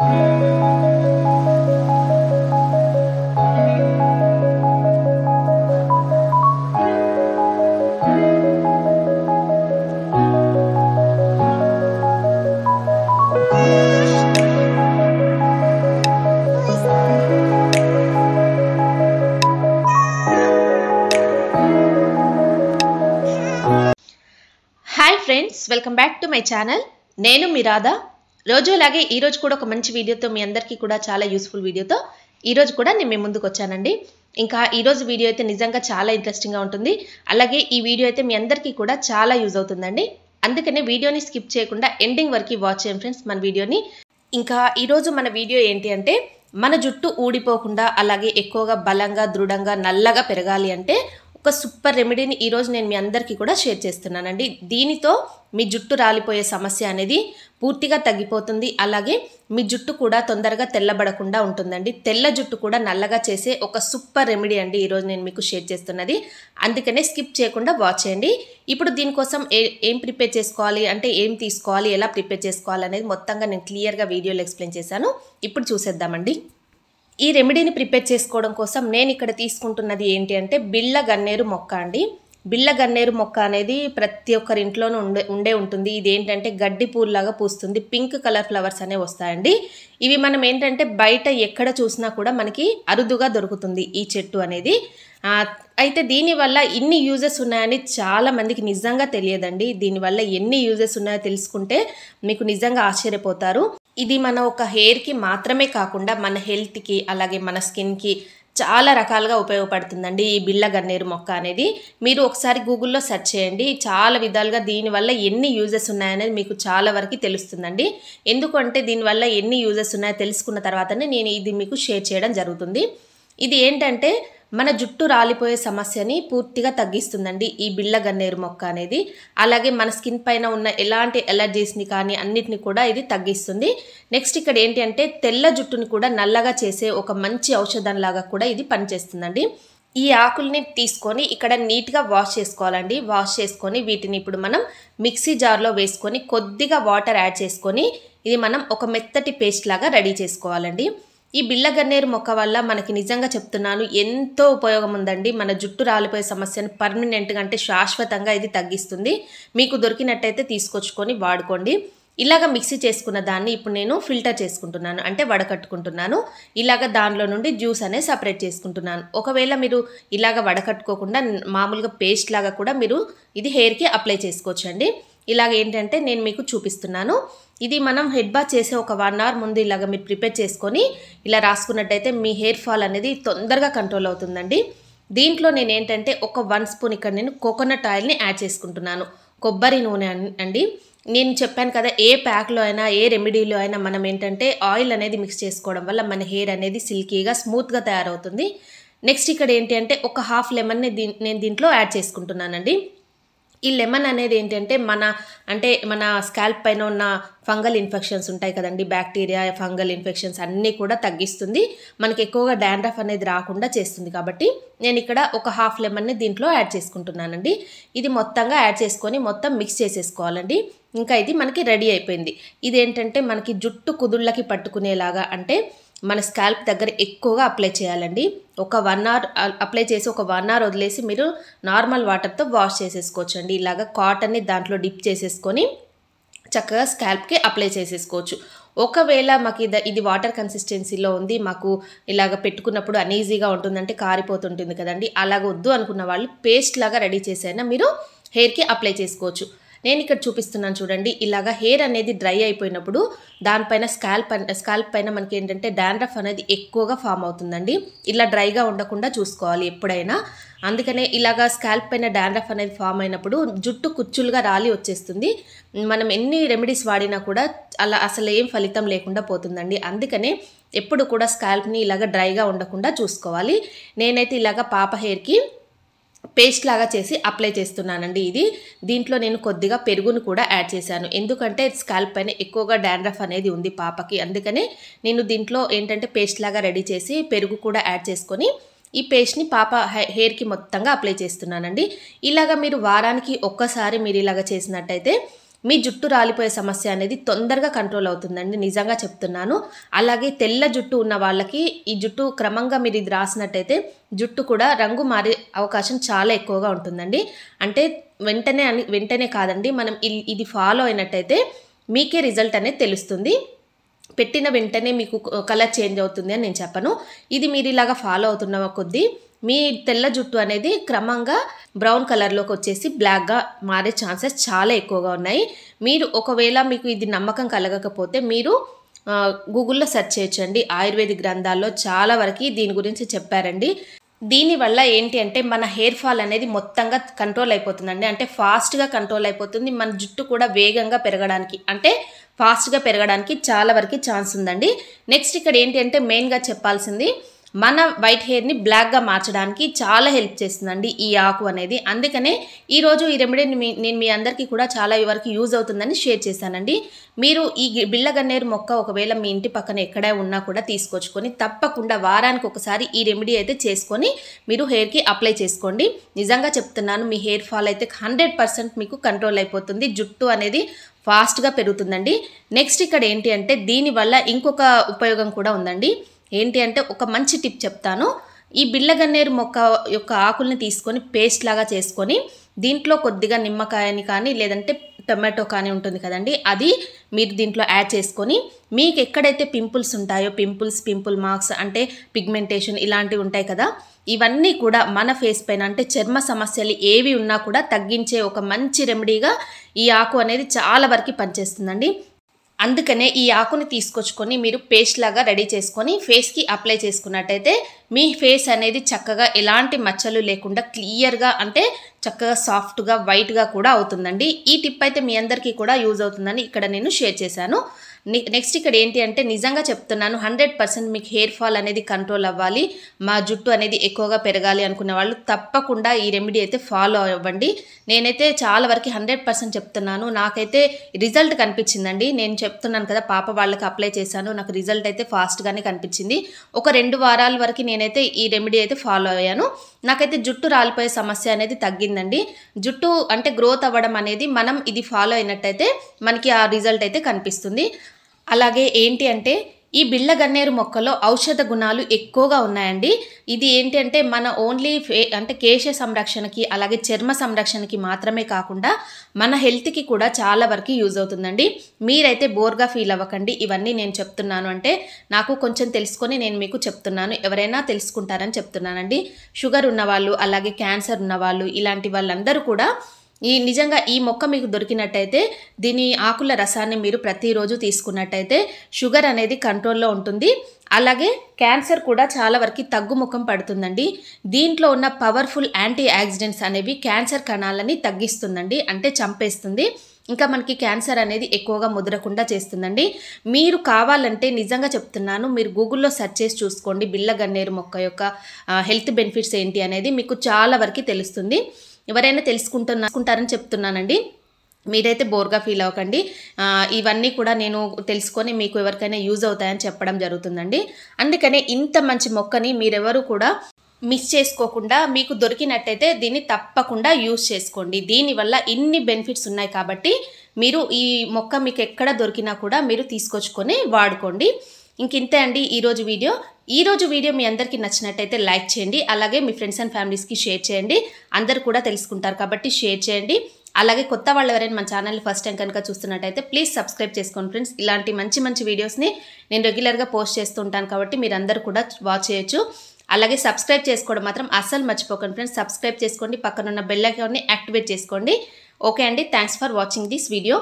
welcome back to my channel నేను మీ రాధా రోజు అలాగే ఈ రోజు కూడా ఒక మంచి వీడియోతో మీ అందరికీ కూడా చాలా యూస్ఫుల్ వీడియోతో ఈ రోజు కూడా నేను మీ ముందుకు వచ్చానండి ఇంకా ఈరోజు వీడియో అయితే నిజంగా చాలా ఇంట్రెస్టింగ్గా ఉంటుంది అలాగే ఈ వీడియో అయితే మీ అందరికీ కూడా చాలా యూజ్ అవుతుందండి అందుకనే వీడియోని స్కిప్ చేయకుండా ఎండింగ్ వరకు వాచ్ చేయండి ఫ్రెండ్స్ మన వీడియోని ఇంకా ఈరోజు మన వీడియో ఏంటి అంటే మన జుట్టు ఊడిపోకుండా అలాగే ఎక్కువగా బలంగా దృఢంగా నల్లగా పెరగాలి అంటే ఒక సూపర్ రెమెడీని ఈరోజు నేను మీ అందరికీ కూడా షేర్ చేస్తున్నానండి దీనితో మీ జుట్టు రాలిపోయే సమస్య అనేది పూర్తిగా తగ్గిపోతుంది అలాగే మీ జుట్టు కూడా తొందరగా తెల్లబడకుండా ఉంటుందండి తెల్ల జుట్టు కూడా నల్లగా చేసే ఒక సూపర్ రెమెడీ అండి ఈరోజు నేను మీకు షేర్ చేస్తున్నది అందుకనే స్కిప్ చేయకుండా వాచ్ చేయండి ఇప్పుడు దీనికోసం ఏ ఏం ప్రిపేర్ చేసుకోవాలి అంటే ఏం తీసుకోవాలి ఎలా ప్రిపేర్ చేసుకోవాలి అనేది మొత్తంగా నేను క్లియర్గా వీడియోలో ఎక్స్ప్లెయిన్ చేశాను ఇప్పుడు చూసేద్దామండి ఈ రెమెడీని ప్రిపేర్ చేసుకోవడం కోసం నేను ఇక్కడ తీసుకుంటున్నది ఏంటి అంటే బిళ్ళ గన్నేరు మొక్క అండి బిళ్ళ గన్నేరు మొక్క అనేది ప్రతి ఒక్కరి ఇంట్లోనూ ఉండే ఉండే ఉంటుంది ఇది ఏంటంటే గడ్డి పూల్లాగా పూస్తుంది పింక్ కలర్ ఫ్లవర్స్ అనేవి వస్తాయండి ఇవి మనం ఏంటంటే బయట ఎక్కడ చూసినా కూడా మనకి అరుదుగా దొరుకుతుంది ఈ చెట్టు అనేది అయితే దీనివల్ల ఇన్ని యూజెస్ ఉన్నాయని చాలా మందికి నిజంగా తెలియదండి దీనివల్ల ఎన్ని యూజెస్ ఉన్నాయో తెలుసుకుంటే మీకు నిజంగా ఆశ్చర్యపోతారు ఇది మన ఒక హెయిర్కి మాత్రమే కాకుండా మన హెల్త్కి అలాగే మన స్కిన్కి చాలా రకాలుగా ఉపయోగపడుతుందండి ఈ బిళ్ళ గన్నేరు మొక్క అనేది మీరు ఒకసారి గూగుల్లో సెర్చ్ చేయండి చాలా విధాలుగా దీనివల్ల ఎన్ని యూజెస్ ఉన్నాయనేది మీకు చాలా వరకు తెలుస్తుందండి ఎందుకంటే దీనివల్ల ఎన్ని యూజెస్ ఉన్నాయో తెలుసుకున్న తర్వాతనే నేను ఇది మీకు షేర్ చేయడం జరుగుతుంది ఇది ఏంటంటే మన జుట్టు రాలిపోయే సమస్యని పూర్తిగా తగ్గిస్తుందండి ఈ బిళ్ళ గన్నేరు మొక్క అనేది అలాగే మన స్కిన్ పైన ఉన్న ఎలాంటి ఎలర్జీస్ని కానీ అన్నిటిని కూడా ఇది తగ్గిస్తుంది నెక్స్ట్ ఇక్కడ ఏంటి అంటే తెల్ల జుట్టుని కూడా నల్లగా చేసే ఒక మంచి ఔషధంలాగా కూడా ఇది పనిచేస్తుందండి ఈ ఆకుల్ని తీసుకొని ఇక్కడ నీట్గా వాష్ చేసుకోవాలండి వాష్ చేసుకొని వీటిని ఇప్పుడు మనం మిక్సీ జార్లో వేసుకొని కొద్దిగా వాటర్ యాడ్ చేసుకొని ఇది మనం ఒక మెత్తటి పేస్ట్ లాగా రెడీ చేసుకోవాలండి ఈ గన్నేరు మొక్క వల్ల మనకి నిజంగా చెప్తున్నాను ఎంతో ఉపయోగం ఉందండి మన జుట్టు రాలిపోయే సమస్యను పర్మనెంట్గా అంటే శాశ్వతంగా ఇది తగ్గిస్తుంది మీకు దొరికినట్టయితే తీసుకొచ్చుకొని వాడుకోండి ఇలాగ మిక్సీ చేసుకున్న దాన్ని ఇప్పుడు నేను ఫిల్టర్ చేసుకుంటున్నాను అంటే వడకట్టుకుంటున్నాను ఇలాగ దానిలో నుండి జ్యూస్ అనేది సపరేట్ చేసుకుంటున్నాను ఒకవేళ మీరు ఇలాగ వడకట్టుకోకుండా మామూలుగా పేస్ట్ లాగా కూడా మీరు ఇది హెయిర్కి అప్లై చేసుకోవచ్చండి ఇలాగ ఏంటంటే నేను మీకు చూపిస్తున్నాను ఇది మనం హెడ్ బాత్ చేసే ఒక వన్ అవర్ ముందు ఇలాగ మీరు ప్రిపేర్ చేసుకొని ఇలా రాసుకున్నట్టయితే మీ హెయిర్ ఫాల్ అనేది తొందరగా కంట్రోల్ అవుతుందండి దీంట్లో నేను ఏంటంటే ఒక వన్ స్పూన్ ఇక్కడ నేను కోకోనట్ ఆయిల్ని యాడ్ చేసుకుంటున్నాను కొబ్బరి నూనె అండి నేను చెప్పాను కదా ఏ ప్యాక్లో అయినా ఏ రెమెడీలో అయినా మనం ఏంటంటే ఆయిల్ అనేది మిక్స్ చేసుకోవడం వల్ల మన హెయిర్ అనేది సిల్కీగా స్మూత్గా తయారవుతుంది నెక్స్ట్ ఇక్కడ ఏంటి అంటే ఒక హాఫ్ లెమన్ని నేను దీంట్లో యాడ్ చేసుకుంటున్నానండి ఈ లెమన్ అనేది ఏంటంటే మన అంటే మన స్కాల్ప్ పైన ఉన్న ఫంగల్ ఇన్ఫెక్షన్స్ ఉంటాయి కదండి బ్యాక్టీరియా ఫంగల్ ఇన్ఫెక్షన్స్ అన్నీ కూడా తగ్గిస్తుంది మనకి ఎక్కువగా డాండ్రఫ్ అనేది రాకుండా చేస్తుంది కాబట్టి నేను ఇక్కడ ఒక హాఫ్ లెమన్ని దీంట్లో యాడ్ చేసుకుంటున్నానండి ఇది మొత్తంగా యాడ్ చేసుకొని మొత్తం మిక్స్ చేసేసుకోవాలండి ఇంకా ఇది మనకి రెడీ అయిపోయింది ఇదేంటంటే మనకి జుట్టు కుదుళ్ళకి పట్టుకునేలాగా అంటే మన స్కాల్ప్ దగ్గర ఎక్కువగా అప్లై చేయాలండి ఒక వన్ అవర్ అప్లై చేసి ఒక వన్ అవర్ వదిలేసి మీరు నార్మల్ వాటర్తో వాష్ చేసేసుకోవచ్చు అండి ఇలాగ కాటన్ని దాంట్లో డిప్ చేసేసుకొని చక్కగా స్కాల్ప్కి అప్లై చేసేసుకోవచ్చు ఒకవేళ మాకు ఇది ఇది వాటర్ కన్సిస్టెన్సీలో ఉంది మాకు ఇలాగ పెట్టుకున్నప్పుడు అనీజీగా ఉంటుందంటే కారిపోతుంటుంది కదండి అలాగ వద్దు అనుకున్న వాళ్ళు పేస్ట్ లాగా రెడీ చేసైనా మీరు హెయిర్కి అప్లై చేసుకోవచ్చు నేను ఇక్కడ చూపిస్తున్నాను చూడండి ఇలాగా హెయిర్ అనేది డ్రై అయిపోయినప్పుడు దానిపైన స్కాల్ప్ స్కాల్ప్ పైన మనకి ఏంటంటే డాండ్రఫ్ అనేది ఎక్కువగా ఫామ్ అవుతుందండి ఇలా డ్రైగా ఉండకుండా చూసుకోవాలి ఎప్పుడైనా అందుకనే ఇలాగా స్కాల్ప్ పైన డాండ్రఫ్ అనేది ఫామ్ అయినప్పుడు జుట్టు కుచ్చులుగా రాలి వచ్చేస్తుంది మనం ఎన్ని రెమెడీస్ వాడినా కూడా అలా అసలు ఏం ఫలితం లేకుండా పోతుందండి అందుకనే ఎప్పుడు కూడా స్కాల్ప్ని ఇలాగ డ్రైగా ఉండకుండా చూసుకోవాలి నేనైతే ఇలాగ పాప హెయిర్కి పేస్ట్ లాగా చేసి అప్లై చేస్తున్నానండి ఇది దీంట్లో నేను కొద్దిగా పెరుగును కూడా యాడ్ చేశాను ఎందుకంటే స్కాల్ప్ పైన ఎక్కువగా డాండ్రఫ్ అనేది ఉంది పాపకి అందుకనే నేను దీంట్లో ఏంటంటే పేస్ట్ లాగా రెడీ చేసి పెరుగు కూడా యాడ్ చేసుకొని ఈ పేస్ట్ని పాప హెయిర్కి మొత్తంగా అప్లై చేస్తున్నానండి ఇలాగ మీరు వారానికి ఒక్కసారి మీరు ఇలాగ చేసినట్టయితే మీ జుట్టు రాలిపోయే సమస్య అనేది తొందరగా కంట్రోల్ అవుతుందండి నిజంగా చెప్తున్నాను అలాగే తెల్ల జుట్టు ఉన్న వాళ్ళకి ఈ జుట్టు క్రమంగా మీరు ఇది రాసినట్టయితే జుట్టు కూడా రంగు మారే అవకాశం చాలా ఎక్కువగా ఉంటుందండి అంటే వెంటనే అని వెంటనే కాదండి మనం ఇది ఫాలో అయినట్టయితే మీకే రిజల్ట్ అనేది తెలుస్తుంది పెట్టిన వెంటనే మీకు కలర్ చేంజ్ అవుతుంది అని నేను చెప్పను ఇది మీరు ఇలాగా ఫాలో అవుతున్న కొద్దీ మీ తెల్ల జుట్టు అనేది క్రమంగా బ్రౌన్ కలర్లోకి వచ్చేసి బ్లాక్గా మారే ఛాన్సెస్ చాలా ఎక్కువగా ఉన్నాయి మీరు ఒకవేళ మీకు ఇది నమ్మకం కలగకపోతే మీరు గూగుల్లో సెర్చ్ చేయొచ్చండి ఆయుర్వేద గ్రంథాల్లో చాలా వరకు దీని గురించి చెప్పారండి దీనివల్ల ఏంటి అంటే మన హెయిర్ ఫాల్ అనేది మొత్తంగా కంట్రోల్ అయిపోతుందండి అంటే ఫాస్ట్గా కంట్రోల్ అయిపోతుంది మన జుట్టు కూడా వేగంగా పెరగడానికి అంటే ఫాస్ట్గా పెరగడానికి చాలా వరకు ఛాన్స్ ఉందండి నెక్స్ట్ ఇక్కడ ఏంటి అంటే మెయిన్గా చెప్పాల్సింది మన వైట్ హెయిర్ని బ్లాక్గా మార్చడానికి చాలా హెల్ప్ చేస్తుందండి ఈ ఆకు అనేది అందుకనే ఈరోజు ఈ రెమెడీ నేను మీ అందరికీ కూడా చాలా వరకు యూజ్ అవుతుందని షేర్ చేశానండి మీరు ఈ బిళ్ళగన్నేరు మొక్క ఒకవేళ మీ ఇంటి పక్కన ఎక్కడే ఉన్నా కూడా తీసుకొచ్చుకొని తప్పకుండా వారానికి ఒకసారి ఈ రెమెడీ అయితే చేసుకొని మీరు హెయిర్కి అప్లై చేసుకోండి నిజంగా చెప్తున్నాను మీ హెయిర్ ఫాల్ అయితే హండ్రెడ్ మీకు కంట్రోల్ అయిపోతుంది జుట్టు అనేది ఫాస్ట్గా పెరుగుతుందండి నెక్స్ట్ ఇక్కడ ఏంటి అంటే దీనివల్ల ఇంకొక ఉపయోగం కూడా ఉందండి ఏంటి అంటే ఒక మంచి టిప్ చెప్తాను ఈ బిళ్ళగన్నేరు మొక్క యొక్క ఆకుల్ని తీసుకొని పేస్ట్ లాగా చేసుకొని దీంట్లో కొద్దిగా నిమ్మకాయని కానీ లేదంటే టొమాటో కానీ ఉంటుంది కదండి అది మీరు దీంట్లో యాడ్ చేసుకొని మీకు ఎక్కడైతే పింపుల్స్ ఉంటాయో పింపుల్స్ పింపుల్ మార్క్స్ అంటే పిగ్మెంటేషన్ ఇలాంటివి ఉంటాయి కదా ఇవన్నీ కూడా మన ఫేస్ పైన అంటే చర్మ సమస్యలు ఏవి ఉన్నా కూడా తగ్గించే ఒక మంచి రెమెడీగా ఈ ఆకు అనేది చాలా వరకు పనిచేస్తుందండి అందుకనే ఈ ఆకుని తీసుకొచ్చుకొని మీరు పేస్ట్ లాగా రెడీ చేసుకొని ఫేస్కి అప్లై చేసుకున్నట్టయితే మీ ఫేస్ అనేది చక్కగా ఎలాంటి మచ్చలు లేకుండా క్లియర్గా అంటే చక్కగా సాఫ్ట్గా వైట్గా కూడా అవుతుందండి ఈ టిప్ అయితే మీ అందరికీ కూడా యూజ్ అవుతుందని ఇక్కడ నేను షేర్ చేశాను నెక్స్ట్ ఇక్కడ ఏంటి అంటే నిజంగా చెప్తున్నాను హండ్రెడ్ పర్సెంట్ మీకు హెయిర్ ఫాల్ అనేది కంట్రోల్ అవ్వాలి మా జుట్టు అనేది ఎక్కువగా పెరగాలి అనుకున్న వాళ్ళు తప్పకుండా ఈ రెమెడీ అయితే ఫాలో అవ్వండి నేనైతే చాలా వరకు హండ్రెడ్ పర్సెంట్ చెప్తున్నాను నాకైతే రిజల్ట్ కనిపించిందండి నేను చెప్తున్నాను కదా పాప వాళ్ళకి అప్లై చేశాను నాకు రిజల్ట్ అయితే ఫాస్ట్గానే కనిపించింది ఒక రెండు వారాల వరకు నేను నేనైతే ఈ రెమెడీ అయితే ఫాలో అయ్యాను నాకైతే జుట్టు రాలిపోయే సమస్య అనేది తగ్గిందండి జుట్టు అంటే గ్రోత్ అవ్వడం అనేది మనం ఇది ఫాలో అయినట్టయితే మనకి ఆ రిజల్ట్ అయితే కనిపిస్తుంది అలాగే ఏంటి అంటే ఈ బిళ్ళ గన్నేరు మొక్కలో ఔషధ గుణాలు ఎక్కువగా ఉన్నాయండి ఇది ఏంటంటే మన ఓన్లీ అంటే కేశ సంరక్షణకి అలాగే చర్మ సంరక్షణకి మాత్రమే కాకుండా మన హెల్త్కి కూడా చాలా వరకు యూజ్ అవుతుందండి మీరైతే బోర్గా ఫీల్ అవ్వకండి ఇవన్నీ నేను చెప్తున్నాను అంటే నాకు కొంచెం తెలుసుకొని నేను మీకు చెప్తున్నాను ఎవరైనా తెలుసుకుంటారని చెప్తున్నానండి షుగర్ ఉన్నవాళ్ళు అలాగే క్యాన్సర్ ఉన్నవాళ్ళు ఇలాంటి వాళ్ళందరూ కూడా ఈ నిజంగా ఈ మొక్క మీకు దొరికినట్టయితే దీని ఆకుల రసాన్ని మీరు ప్రతిరోజు తీసుకున్నట్టయితే షుగర్ అనేది కంట్రోల్లో ఉంటుంది అలాగే క్యాన్సర్ కూడా చాలా వరకు తగ్గుముఖం పడుతుందండి దీంట్లో ఉన్న పవర్ఫుల్ యాంటీ యాక్సిడెంట్స్ అనేవి క్యాన్సర్ కణాలని తగ్గిస్తుందండి అంటే చంపేస్తుంది ఇంకా మనకి క్యాన్సర్ అనేది ఎక్కువగా ముదరకుండా చేస్తుందండి మీరు కావాలంటే నిజంగా చెప్తున్నాను మీరు గూగుల్లో సెర్చ్ చేసి చూసుకోండి బిళ్ళ గన్నేరు మొక్క యొక్క హెల్త్ బెనిఫిట్స్ ఏంటి అనేది మీకు చాలా వరకు తెలుస్తుంది ఎవరైనా తెలుసుకుంటున్నారని చెప్తున్నానండి మీరైతే బోర్గా ఫీల్ అవ్వకండి ఇవన్నీ కూడా నేను తెలుసుకొని మీకు ఎవరికైనా యూజ్ అవుతాయని చెప్పడం జరుగుతుందండి అందుకనే ఇంత మంచి మొక్కని మీరెవరు కూడా మిస్ చేసుకోకుండా మీకు దొరికినట్టయితే దీన్ని తప్పకుండా యూజ్ చేసుకోండి దీనివల్ల ఇన్ని బెనిఫిట్స్ ఉన్నాయి కాబట్టి మీరు ఈ మొక్క మీకు ఎక్కడ దొరికినా కూడా మీరు తీసుకొచ్చుకొని వాడుకోండి ఇంకింతే అండి ఈరోజు వీడియో ఈరోజు వీడియో మీ అందరికీ నచ్చినట్టయితే లైక్ చేయండి అలాగే మీ ఫ్రెండ్స్ అండ్ ఫ్యామిలీస్కి షేర్ చేయండి అందరు కూడా తెలుసుకుంటారు కాబట్టి షేర్ చేయండి అలాగే కొత్త వాళ్ళు ఎవరైనా మన ఛానల్ ఫస్ట్ టైం కనుక చూస్తున్నట్టయితే ప్లీజ్ సబ్స్క్రైబ్ చేసుకోండి ఫ్రెండ్స్ ఇలాంటి మంచి మంచి వీడియోస్ని నేను రెగ్యులర్గా పోస్ట్ చేస్తూ ఉంటాను కాబట్టి మీరందరూ కూడా వాచ్ చేయొచ్చు అలాగే సబ్స్క్రైబ్ చేసుకోవడం మాత్రం అస్సలు మర్చిపోకండి ఫ్రెండ్స్ సబ్స్క్రైబ్ చేసుకోండి పక్కనున్న బెల్ ఐకాన్ని యాక్టివేట్ చేసుకోండి ఓకే అండి thanks for watching this video